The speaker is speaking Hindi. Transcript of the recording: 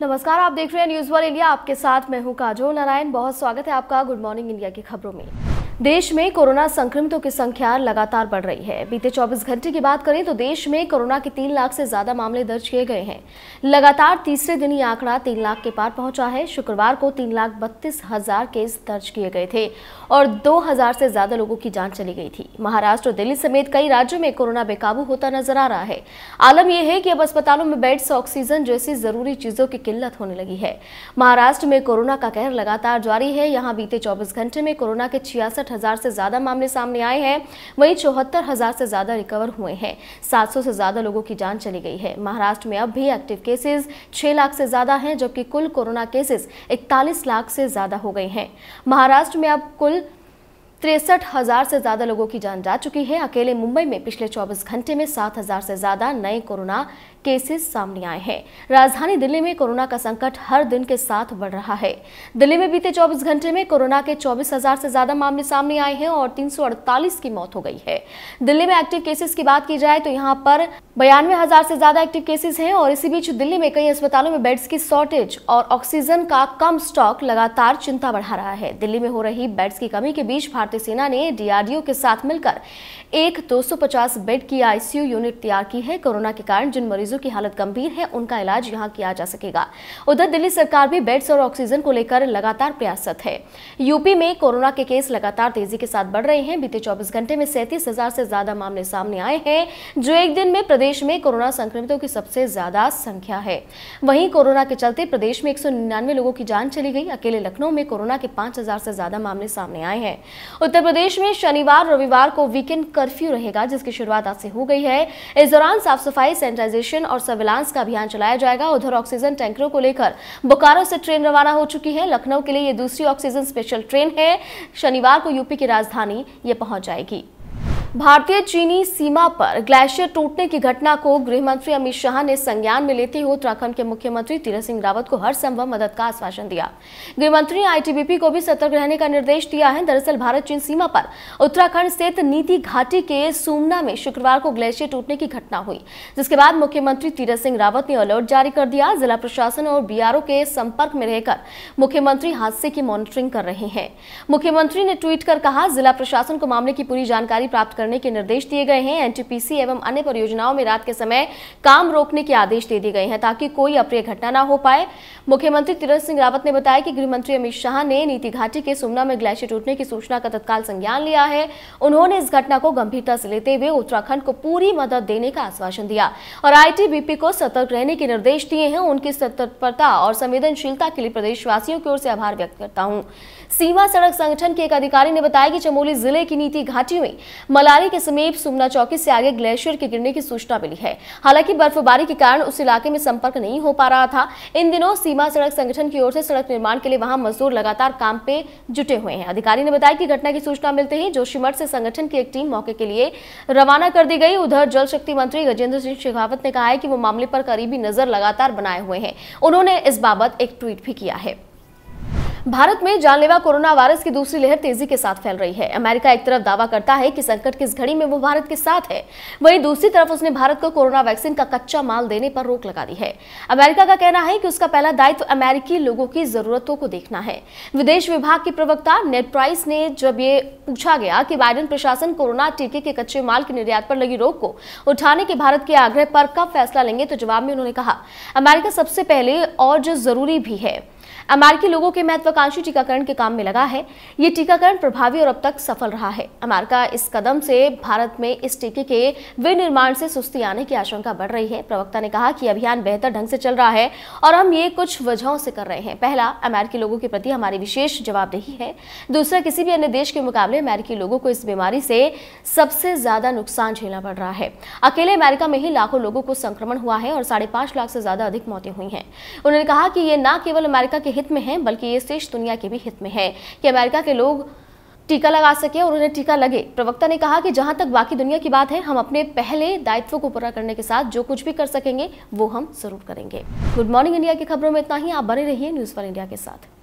नमस्कार आप देख रहे हैं न्यूज वन इंडिया आपके साथ मैं हूं काजोल नारायण बहुत स्वागत है आपका गुड मॉर्निंग इंडिया की खबरों में देश में कोरोना संक्रमितों की संख्या लगातार बढ़ रही है बीते 24 घंटे की बात करें तो देश में कोरोना के तीन लाख से ज्यादा मामले दर्ज किए गए हैं लगातार तीसरे दिन ये आंकड़ा तीन लाख के पार पहुंचा है शुक्रवार को तीन लाख बत्तीस हजार केस दर्ज किए गए थे और 2000 से ज्यादा लोगों की जान चली गई थी महाराष्ट्र और दिल्ली समेत कई राज्यों में कोरोना बेकाबू होता नजर आ रहा है आलम यह है कि अब अस्पतालों में बेड्स ऑक्सीजन जैसी जरूरी चीजों की किल्लत होने लगी है महाराष्ट्र में कोरोना का कहर लगातार जारी है यहाँ बीते चौबीस घंटे में कोरोना के छियासठ तिरसठ हजार से ज्यादा मामले सामने आए हैं वहीं चौहत्तर हजार से ज्यादा रिकवर हुए हैं 700 से ज्यादा लोगों की जान चली गई है महाराष्ट्र में अब भी एक्टिव केसेस 6 लाख से ज्यादा हैं जबकि कुल कोरोना केसेस 41 लाख से ज्यादा हो गए हैं महाराष्ट्र में अब कुल तिरसठ हजार से ज्यादा लोगों की जान जा चुकी है अकेले मुंबई में पिछले 24 घंटे में 7000 से ज्यादा नए कोरोना केसेस सामने आए हैं राजधानी दिल्ली में कोरोना का संकट हर दिन के साथ बढ़ रहा है दिल्ली में बीते 24 घंटे में कोरोना के 24,000 से ज्यादा मामले सामने आए हैं और 348 की मौत हो गई है दिल्ली में एक्टिव केसेस की बात की जाए तो यहाँ पर बयानवे हजार से ज्यादा एक्टिव केसेस हैं और इसी बीच दिल्ली में कई अस्पतालों में बेड्स की शॉर्टेज और ऑक्सीजन का कम स्टॉक लगातार चिंता बढ़ा रहा है दिल्ली में हो रही बेड्स की कमी के बीच भारतीय सेना ने डीआरडीओ के साथ मिलकर एक 250 बेड की आईसीयू यूनिट तैयार की है कोरोना के कारण जिन मरीजों मरीजों की हालत गंभीर है उनका इलाज यहाँ किया जा सकेगा उधर दिल्ली सरकार भी बेड्स और ऑक्सीजन को लेकर लगातार प्रयासरत है यूपी में कोरोना के केस लगातार तेजी के साथ बढ़ रहे हैं बीते चौबीस घंटे में सैंतीस से ज्यादा मामले सामने आए हैं जो एक दिन में प्रदेश में कोरोना संक्रमितों की सबसे ज्यादा संख्या है वहीं कोरोना के चलते प्रदेश में एक लोगों की जान चली गई अकेले लखनऊ में कोरोना के पांच से ज्यादा मामले सामने आए हैं उत्तर प्रदेश में शनिवार रविवार को वीकेंड कर्फ्यू रहेगा जिसकी शुरुआत आज से हो गई है इस दौरान साफ सफाई सैनिटाइजेशन इंस्पेक्शन और सर्विलांस का अभियान चलाया जाएगा उधर ऑक्सीजन टैंकरों को लेकर बोकारो से ट्रेन रवाना हो चुकी है लखनऊ के लिए ये दूसरी ऑक्सीजन स्पेशल ट्रेन है शनिवार को यूपी की राजधानी ये पहुंच जाएगी भारतीय चीनी सीमा पर ग्लेशियर टूटने की घटना को गृह मंत्री अमित शाह ने संज्ञान में लेते हुए उत्तराखंड के मुख्यमंत्री तीरथ सिंह रावत को हर संभव मदद का आश्वासन दिया गृह मंत्री ने आईटीबीपी को भी सतर्क रहने का निर्देश दिया है दरअसल भारत चीन सीमा पर उत्तराखंड स्थित नीति घाटी के सुमना में शुक्रवार को ग्लेशियर टूटने की घटना हुई जिसके बाद मुख्यमंत्री तीरथ सिंह रावत ने अलर्ट जारी कर दिया जिला प्रशासन और बीआरओ के संपर्क में रहकर मुख्यमंत्री हादसे की मॉनिटरिंग कर रहे हैं मुख्यमंत्री ने ट्वीट कर कहा जिला प्रशासन को मामले की पूरी जानकारी प्राप्त करने के निर्देश दिए गए हैं एनटीपीसी एवं अन्य परियोजनाओं में रात के समय काम रोकने के आदेश दे दिए गए हैं ताकि कोई अप्रिय घटना ना हो पाए मुख्यमंत्री तीरथ सिंह रावत ने बताया कि गृहमंत्री अमित शाह ने नीति घाटी के सुमना में ग्लैशियर टूटने की सूचना का तत्काल संज्ञान लिया है उन्होंने इस घटना को गंभीरता से लेते हुए उत्तराखंड को पूरी मदद देने का आश्वासन दिया और आई को सतर्क रहने के निर्देश दिए हैं उनकी सतर्कता और संवेदनशीलता के लिए प्रदेशवासियों की ओर से आभार व्यक्त करता हूँ सीमा सड़क संगठन के एक अधिकारी ने बताया कि चमोली जिले की नीति घाटी में बलारी के समीप सुमना चौकी से आगे ग्लेशियर के गिरने की सूचना मिली है हालांकि बर्फबारी के कारण उस इलाके में संपर्क नहीं हो पा रहा था इन दिनों सीमा सड़क संगठन की ओर से सड़क निर्माण के लिए वहां मजदूर लगातार काम पे जुटे हुए हैं अधिकारी ने बताया कि घटना की सूचना मिलते ही जोशीमठ से संगठन की एक टीम मौके के लिए रवाना कर दी गई उधर जल शक्ति मंत्री गजेंद्र सिंह शेखावत ने कहा है कि वो मामले पर करीबी नजर लगातार बनाए हुए हैं उन्होंने इस बाबत एक ट्वीट भी किया है भारत में जानलेवा कोरोना वायरस की दूसरी लहर तेजी के साथ फैल रही है अमेरिका एक तरफ दावा करता है कि संकट की इस घड़ी में वो भारत के साथ है वहीं दूसरी तरफ उसने भारत को कोरोना वैक्सीन का कच्चा माल देने पर रोक लगा दी है अमेरिका का कहना है कि उसका पहला दायित्व अमेरिकी लोगों की जरूरतों को देखना है विदेश विभाग के प्रवक्ता नेट प्राइस ने जब ये पूछा गया कि बाइडन प्रशासन कोरोना टीके के कच्चे माल के निर्यात पर लगी रोक को उठाने के भारत के आग्रह पर कब फैसला लेंगे तो जवाब में उन्होंने कहा अमेरिका सबसे पहले और जो जरूरी भी है अमेरिकी लोगों के महत्वाकांक्षी टीकाकरण के काम में लगा है ये टीकाकरण प्रभावी और अब तक सफल रहा है अमेरिका इस कदम से भारत में इस टीके के विनिर्माण से सुस्ती आने की आशंका बढ़ रही है प्रवक्ता ने कहा कि अभियान बेहतर ढंग से चल रहा है और हम ये कुछ वजहों से कर रहे हैं पहला अमेरिकी लोगों के प्रति हमारी विशेष जवाबदेही है दूसरा किसी भी अन्य देश के मुकाबले अमेरिकी लोगों को इस बीमारी से सबसे ज्यादा नुकसान झेलना पड़ रहा है अकेले अमेरिका में ही लाखों लोगों को संक्रमण हुआ है और साढ़े लाख से ज्यादा अधिक मौतें हुई हैं उन्होंने कहा कि ये न केवल अमेरिका के हित में है बल्कि ये देश दुनिया के भी हित में है कि अमेरिका के लोग टीका लगा सके और उन्हें टीका लगे प्रवक्ता ने कहा कि जहां तक बाकी दुनिया की बात है हम अपने पहले दायित्व को पूरा करने के साथ जो कुछ भी कर सकेंगे वो हम जरूर करेंगे गुड मॉर्निंग इंडिया की खबरों में इतना ही आप बने रहिए न्यूज फॉर इंडिया के साथ